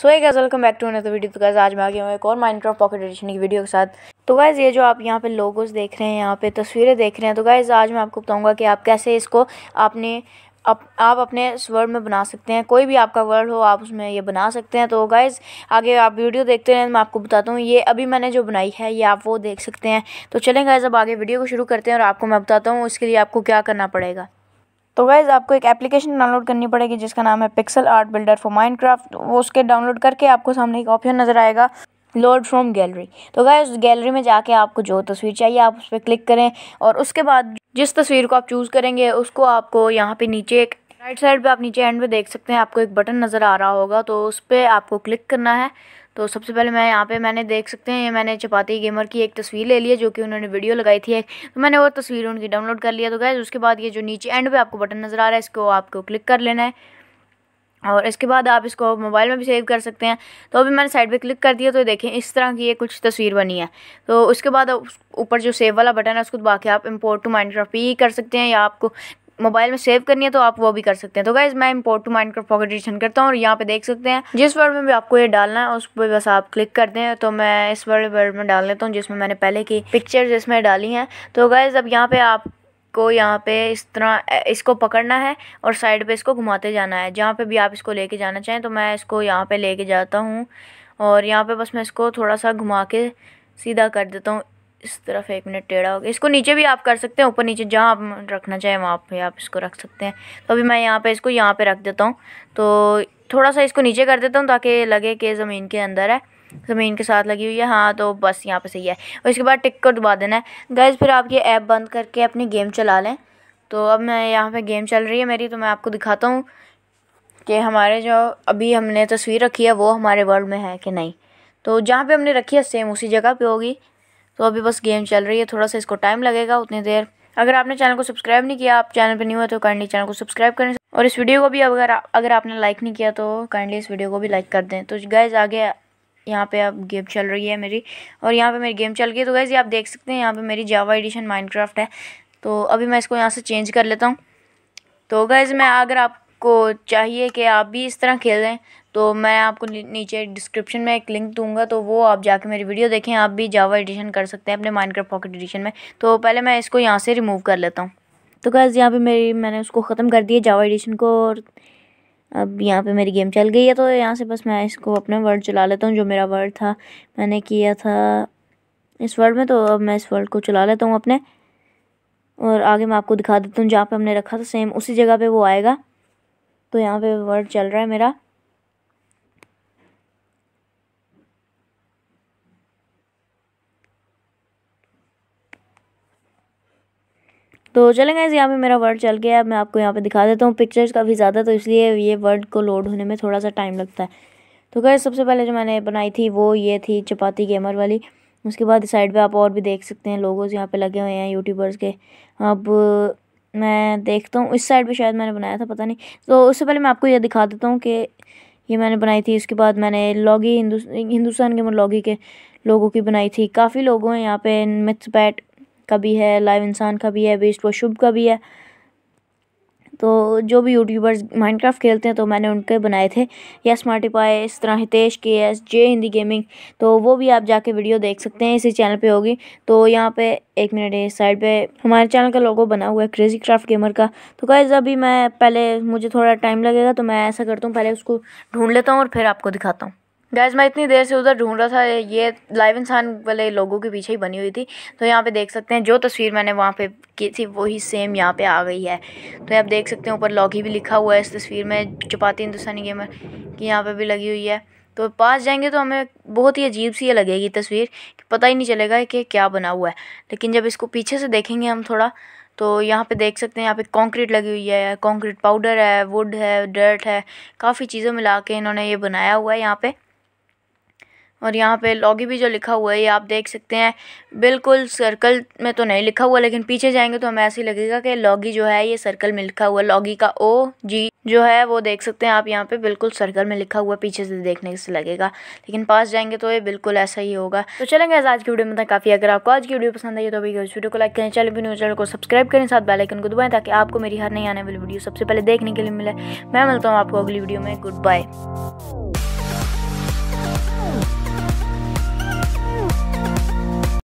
सो एक guys welcome back to another video तो guys आज मैं आ गया हूँ एक और माइनक्राफ्ट पॉकेट एडिशन की वीडियो के साथ तो गैस ये जो आप यहाँ पे लोगोस देख रहे हैं यहाँ पे तस्वीरें देख रहे हैं तो गैस आज मैं आपको बताऊँगा कि आप कैसे इसको आपने आप आप अपने वर्ल्ड में बना सकते हैं कोई भी आपका वर्ल्ड हो आप उसमें ये बना सकते हैं तो गाइज़ आगे आप वीडियो देखते रहें मैं आपको बताता हूँ ये अभी मैंने जो बनाई है ये आप वो देख सकते हैं तो चलें गाइज़ अब आगे वीडियो को शुरू करते हैं और आपको मैं बताता हूँ इसके लिए आपको क्या करना पड़ेगा तो गाइज़ आपको एक एप्लीकेशन डाउनलोड करनी पड़ेगी जिसका नाम है pixel art builder for Minecraft वो उसके डाउनलोड करके आपको सामने एक ऑप्शन नज़र आएगा लोड फ्रॉम गैलरी तो गाय उस गैलरी में जाके आपको जो तस्वीर चाहिए आप उस पर क्लिक करें और उसके बाद जिस तस्वीर को आप चूज़ करेंगे उसको आपको यहाँ पे नीचे एक राइट साइड पे आप नीचे एंड पे देख सकते हैं आपको एक बटन नज़र आ रहा होगा तो उस पर आपको क्लिक करना है तो सबसे पहले मैं यहाँ पे मैंने देख सकते हैं ये मैंने चपाती गेमर की एक तस्वीर ले ली है जो कि उन्होंने वीडियो लगाई थी एक तो मैंने वो तस्वीर उनकी डाउनलोड कर लिया तो गैस उसके बाद ये जो नीचे एंड पे आपको बटन नज़र आ रहा है इसको आपको क्लिक कर लेना है और इसके बाद आप इसको मोबाइल में भी सेव कर सकते हैं तो अभी मैंने साइड पे क्लिक कर दिया तो देखें इस तरह की ये कुछ तस्वीर बनी है तो उसके बाद ऊपर जो सेव वाला बटन है उसको दबा के आप इंपोर्ट टू माइंड भी कर सकते हैं या आपको मोबाइल में सेव करनी है तो आप वो भी कर सकते हैं तो गाइज मैं import to mind pocket edition करता हूँ और यहाँ पे देख सकते हैं जिस वर्ड में भी आपको ये डालना है उस पर बस आप क्लिक कर दें तो मैं इस वर्ड वर्ड में डाल लेता हूँ जिसमें मैंने पहले की पिक्चर जिसमें डाली हैं तो गाइज अब यहाँ पे आप को यहाँ पे इस तरह इसको पकड़ना है और साइड पे इसको घुमाते जाना है जहाँ पे भी आप इसको लेके जाना चाहें तो मैं इसको यहाँ पे लेके जाता हूँ और यहाँ पे बस मैं इसको थोड़ा सा घुमा के सीधा कर देता हूँ इस तरफ एक मिनट टेढ़ा हो गया इसको नीचे भी आप कर सकते हैं ऊपर नीचे जहाँ आप रखना चाहें वहाँ पे आप इसको रख सकते हैं तो अभी मैं यहाँ पे इसको यहाँ पे रख देता हूँ तो थोड़ा सा इसको नीचे कर देता हूँ ताकि लगे कि ज़मीन के अंदर है ज़मीन के साथ लगी हुई है हाँ तो बस यहाँ पर सही है और इसके बाद टिक कर दबा देना है गैस फिर आप ये ऐप बंद करके अपनी गेम चला लें तो अब मैं यहाँ पर गेम चल रही है मेरी तो मैं आपको दिखाता हूँ कि हमारे जो अभी हमने तस्वीर रखी है वो हमारे वर्ल्ड में है कि नहीं तो जहाँ पे हमने रखी है सेम उसी जगह पे होगी तो अभी बस गेम चल रही है थोड़ा सा इसको टाइम लगेगा उतनी देर अगर आपने चैनल को सब्सक्राइब नहीं किया आप चैनल पर न्यू है तो काइंडली चैनल को सब्सक्राइब करें और इस वीडियो को भी अगर अगर आपने लाइक नहीं किया तो काइंडली इस वीडियो को भी लाइक कर दें तो गैज आगे यहाँ पे अब गेम चल रही है मेरी और यहाँ पे मेरी गेम चल गई तो गैज ये आप देख सकते हैं यहाँ पे मेरी जावा एडिशन माइनक्राफ्ट है तो अभी मैं इसको यहाँ से चेंज कर लेता हूँ तो गैज़ मैं अगर आप आपको चाहिए कि आप भी इस तरह खेलें तो मैं आपको नीचे डिस्क्रिप्शन में एक लिंक दूंगा तो वो आप जाके मेरी वीडियो देखें आप भी जावा एडिशन कर सकते हैं अपने माइनक्राफ्ट पॉकेट एडिशन में तो पहले मैं इसको यहाँ से रिमूव कर लेता हूँ तो गैस यहाँ पे मेरी मैंने उसको ख़त्म कर दिया जावा एडिशन को और अब यहाँ पे मेरी गेम चल गई है तो यहाँ से बस मैं इसको अपना वर्ड चला लेता हूँ जो मेरा वर्ड था मैंने किया था इस वर्ड में तो अब मैं इस वर्ड को चला लेता हूँ अपने और आगे मैं आपको दिखा देता हूँ जहाँ पे हमने रखा था सेम उसी जगह पे वो आएगा तो यहाँ पे वर्ड चल रहा है मेरा तो चलेंगे इस यहाँ पे मेरा वर्ड चल गया मैं आपको यहाँ पे दिखा देता हूँ पिक्चर्स काफ़ी ज़्यादा तो इसलिए ये वर्ड को लोड होने में थोड़ा सा टाइम लगता है तो क्या सबसे पहले जो मैंने बनाई थी वो ये थी चपाती गेमर वाली उसके बाद साइड पे आप और भी देख सकते हैं लोगोज यहाँ पे लगे हुए हैं यूट्यूबर्स के अब मैं देखता हूँ इस साइड पे शायद मैंने बनाया था पता नहीं तो उससे पहले मैं आपको ये दिखा देता हूँ कि ये मैंने बनाई थी उसके बाद मैंने लॉगी हिंदु हिंदुस्तान के लॉगी के लोगों की बनाई थी काफ़ी लोगों हैं यहाँ पे मिथ्स बैट का भी है लाइव इंसान का भी है बेस्ट व शुभ का भी है तो जो भी यूट्यूबर्स माइनक्राफ्ट खेलते हैं तो मैंने उनके बनाए थे यस मार्टिपाई इस तरह हितेश के एस जे हिंदी गेमिंग तो वो भी आप जाके वीडियो देख सकते हैं इसी चैनल पे होगी तो यहाँ पे एक मिनट इस साइड पे हमारे चैनल का लोगो बना हुआ है क्रेज़ी क्राफ्ट गेमर का तो गाइज अभी मैं पहले मुझे थोड़ा टाइम लगेगा तो मैं ऐसा करता हूँ पहले उसको ढूंढ लेता हूँ और फिर आपको दिखाता हूँ गैस मैं इतनी देर से उधर ढूंढ रहा था ये लाइव इंसान वाले लोगों के पीछे ही बनी हुई थी तो यहाँ पे देख सकते हैं जो तस्वीर मैंने वहाँ पे की थी वही सेम यहाँ पे आ गई है तो आप देख सकते हैं ऊपर लॉगी भी लिखा हुआ है इस तस्वीर में चपाती हिंदुस्तानी गेमर की यहाँ पे भी लगी हुई है तो पास जाएंगे तो हमें बहुत ही अजीब सी लगेगी तस्वीर पता ही नहीं चलेगा कि क्या बना हुआ है लेकिन जब इसको पीछे से देखेंगे हम थोड़ा तो यहाँ पे देख सकते हैं यहाँ पे कंक्रीट लगी हुई है कंक्रीट पाउडर है वुड है डर्ट है काफ़ी चीज़ें मिला के इन्होंने ये बनाया हुआ है यहाँ पे और यहाँ पे लॉगी भी जो लिखा हुआ है ये आप देख सकते हैं बिल्कुल सर्कल में तो नहीं लिखा हुआ लेकिन पीछे जाएंगे तो हमें ऐसे लगेगा कि लॉगी जो है ये सर्कल में लिखा हुआ लॉगी का ओ जी जो है वो देख सकते हैं आप यहाँ पे बिल्कुल सर्कल में लिखा हुआ पीछे से देखने से लगेगा लेकिन पास जाएंगे तो ये बिल्कुल ऐसा ही होगा तो चलेंगे आज की वीडियो में काफ़ी अगर आपको आज की वीडियो पसंद आई तो अभी इस वीडियो को लाइक करें चैनल भी न्यूज चैनल को सब्सक्राइब करें साथ बेलाइकन को दबाएं ताकि आपको मेरी हर नहीं आने वाली वीडियो सबसे पहले देखने के लिए मिले मैं मिलता हूँ आपको अगली वीडियो में गुड बाय